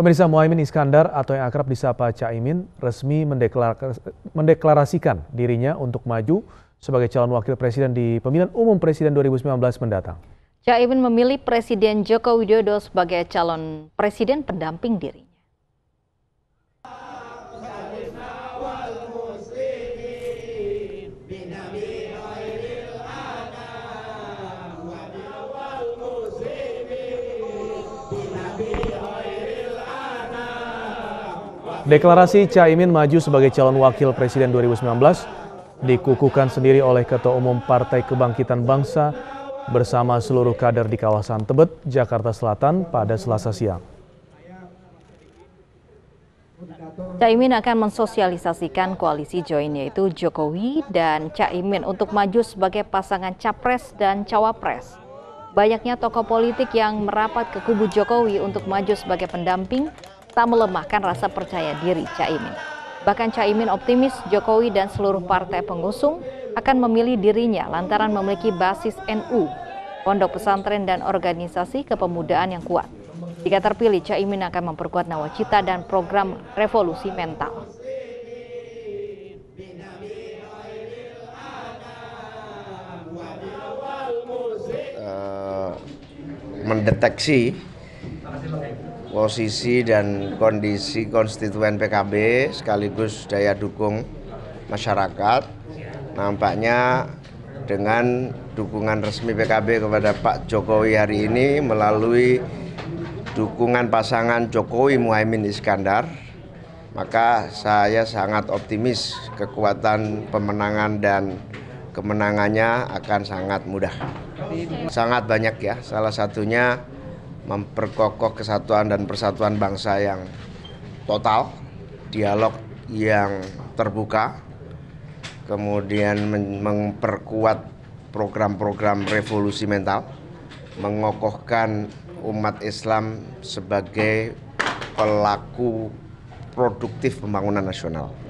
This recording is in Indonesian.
Pemirsa Muaimin Iskandar atau yang akrab disapa Caimin resmi mendeklarasikan dirinya untuk maju sebagai calon wakil presiden di pemilihan umum presiden 2019 mendatang. Caimin memilih Presiden Joko Widodo sebagai calon presiden pendamping diri. Deklarasi Caimin maju sebagai calon wakil presiden 2019 dikukuhkan sendiri oleh Ketua Umum Partai Kebangkitan Bangsa bersama seluruh kader di kawasan Tebet, Jakarta Selatan pada selasa siang. Caimin akan mensosialisasikan koalisi join yaitu Jokowi dan Caimin untuk maju sebagai pasangan capres dan cawapres. Banyaknya tokoh politik yang merapat ke kubu Jokowi untuk maju sebagai pendamping tak melemahkan rasa percaya diri Caimin. Bahkan Caimin optimis Jokowi dan seluruh partai pengusung akan memilih dirinya lantaran memiliki basis NU, pondok pesantren dan organisasi kepemudaan yang kuat. Jika terpilih, Caimin akan memperkuat nawacita dan program revolusi mental. Eh, mendeteksi posisi dan kondisi konstituen PKB sekaligus daya dukung masyarakat nampaknya dengan dukungan resmi PKB kepada Pak Jokowi hari ini melalui dukungan pasangan Jokowi Muhaimin Iskandar maka saya sangat optimis kekuatan pemenangan dan kemenangannya akan sangat mudah sangat banyak ya salah satunya memperkokoh kesatuan dan persatuan bangsa yang total, dialog yang terbuka, kemudian memperkuat program-program revolusi mental, mengokohkan umat Islam sebagai pelaku produktif pembangunan nasional.